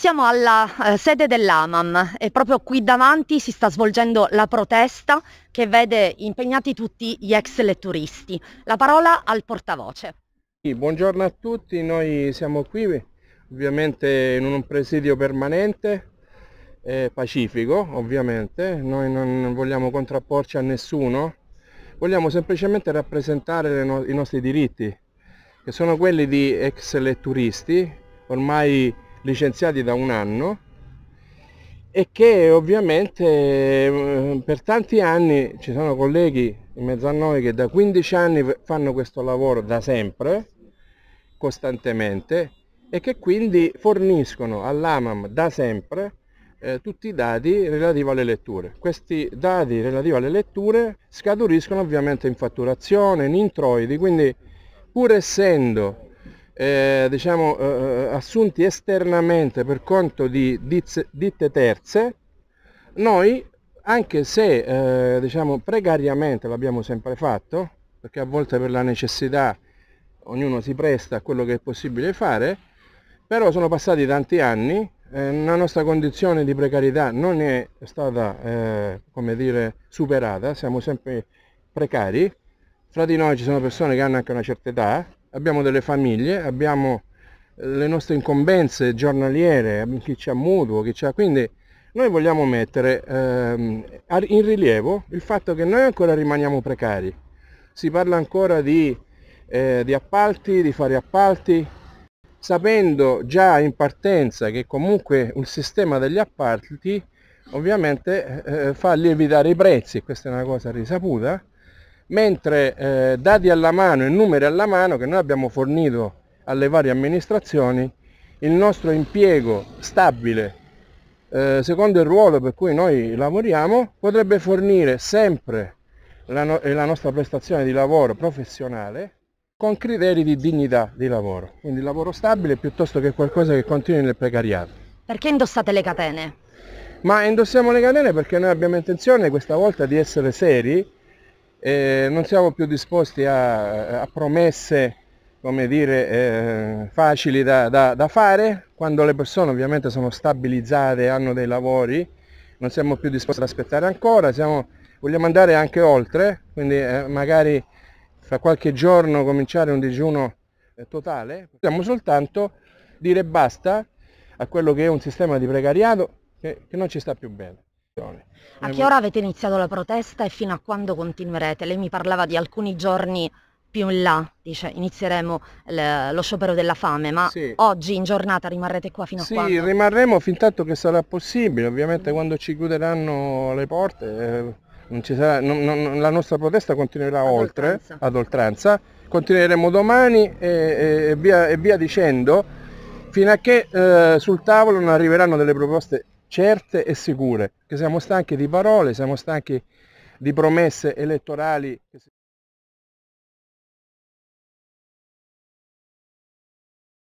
Siamo alla eh, sede dell'AMAM e proprio qui davanti si sta svolgendo la protesta che vede impegnati tutti gli ex letturisti. La parola al portavoce. buongiorno a tutti, noi siamo qui ovviamente in un presidio permanente, eh, pacifico ovviamente, noi non vogliamo contrapporci a nessuno, vogliamo semplicemente rappresentare no i nostri diritti, che sono quelli di ex letturisti, ormai licenziati da un anno e che ovviamente eh, per tanti anni ci sono colleghi in mezzo a noi che da 15 anni fanno questo lavoro da sempre, costantemente, e che quindi forniscono all'AMAM da sempre eh, tutti i dati relativi alle letture. Questi dati relativi alle letture scaturiscono ovviamente in fatturazione, in introiti, quindi pur essendo eh, diciamo, eh, eh, assunti esternamente per conto di ditte terze, noi anche se eh, diciamo precariamente l'abbiamo sempre fatto, perché a volte per la necessità ognuno si presta a quello che è possibile fare, però sono passati tanti anni, eh, la nostra condizione di precarietà non è stata eh, come dire, superata, siamo sempre precari, fra di noi ci sono persone che hanno anche una certa età, abbiamo delle famiglie, abbiamo eh, le nostre incombenze giornaliere, chi c'ha mutuo, chi c'ha... quindi noi vogliamo mettere ehm, in rilievo il fatto che noi ancora rimaniamo precari. Si parla ancora di, eh, di appalti, di fare appalti, sapendo già in partenza che comunque un sistema degli appalti ovviamente eh, eh fa lievitare i prezzi, questa è una cosa risaputa, mentre eh, dati alla mano e numeri alla mano che noi abbiamo fornito alle varie amministrazioni, il nostro impiego stabile, eh, secondo il ruolo per cui noi lavoriamo, potrebbe fornire sempre la, no la nostra prestazione di lavoro professionale con criteri di dignità di lavoro, quindi lavoro stabile piuttosto che qualcosa che continui nel precariato. Perché indossate le catene? Ma indossiamo le catene perché noi abbiamo intenzione questa volta di essere seri eh, non siamo più disposti a, a promesse come dire, eh, facili da, da, da, fare, quando le persone ovviamente sono stabilizzate, hanno dei lavori, non siamo più disposti ad aspettare ancora, siamo, vogliamo andare anche oltre, quindi eh, magari fra qualche giorno cominciare un digiuno eh, totale, possiamo soltanto dire basta a quello che è un sistema di precariato che, che non ci sta più bene situazione. A che ora avete iniziato la protesta e fino a quando continuerete? Lei mi parlava di alcuni giorni più in là, dice, inizieremo lo sciopero della fame, ma sì. oggi in giornata rimarrete qua fino a sì, quando? Sì, rimarremo fin tanto che sarà possibile, ovviamente quando ci chiuderanno le porte eh, non sarà, non, non, la nostra protesta continuerà ad oltre, oltranza. ad oltranza, continueremo domani e, e, e, via, e via, dicendo, fino a che eh, sul tavolo non arriveranno delle proposte certe e sicure, che siamo stanchi di parole, siamo stanchi di promesse elettorali.